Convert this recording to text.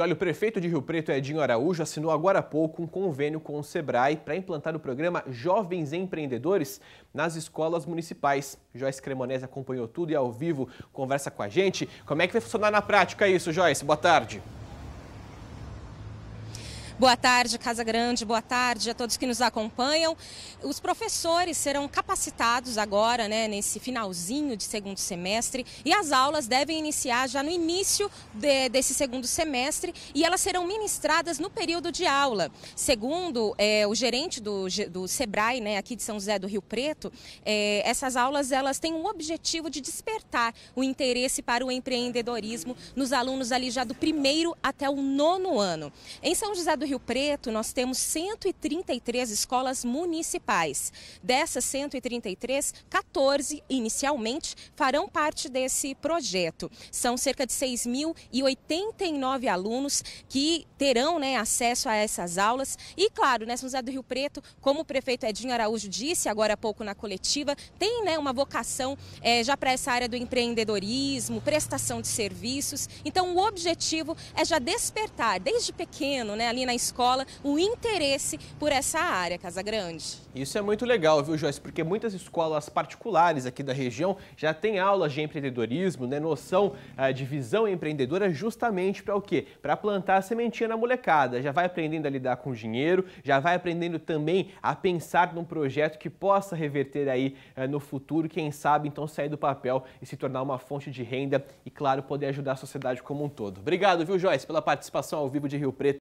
olha, o prefeito de Rio Preto, Edinho Araújo, assinou agora há pouco um convênio com o SEBRAE para implantar o programa Jovens Empreendedores nas escolas municipais. Joyce Cremonese acompanhou tudo e é ao vivo conversa com a gente. Como é que vai funcionar na prática isso, Joyce? Boa tarde. Boa tarde, Casa Grande, boa tarde a todos que nos acompanham. Os professores serão capacitados agora, né, nesse finalzinho de segundo semestre, e as aulas devem iniciar já no início de, desse segundo semestre e elas serão ministradas no período de aula. Segundo é, o gerente do, do SEBRAE, né, aqui de São José do Rio Preto, é, essas aulas elas têm o objetivo de despertar o interesse para o empreendedorismo nos alunos ali já do primeiro até o nono ano. Em São José do Rio Preto, nós temos 133 escolas municipais. Dessas 133, 14 inicialmente farão parte desse projeto. São cerca de 6.089 alunos que terão né, acesso a essas aulas. E, claro, né, São do Rio Preto, como o prefeito Edinho Araújo disse agora há pouco na coletiva, tem né, uma vocação é, já para essa área do empreendedorismo, prestação de serviços. Então, o objetivo é já despertar, desde pequeno, né, ali na escola o interesse por essa área, Casa Grande. Isso é muito legal, viu, Joyce? Porque muitas escolas particulares aqui da região já têm aulas de empreendedorismo, né? Noção ah, de visão empreendedora justamente para o quê? Para plantar a sementinha na molecada. Já vai aprendendo a lidar com dinheiro, já vai aprendendo também a pensar num projeto que possa reverter aí ah, no futuro, quem sabe então sair do papel e se tornar uma fonte de renda e, claro, poder ajudar a sociedade como um todo. Obrigado, viu, Joyce, pela participação ao vivo de Rio Preto.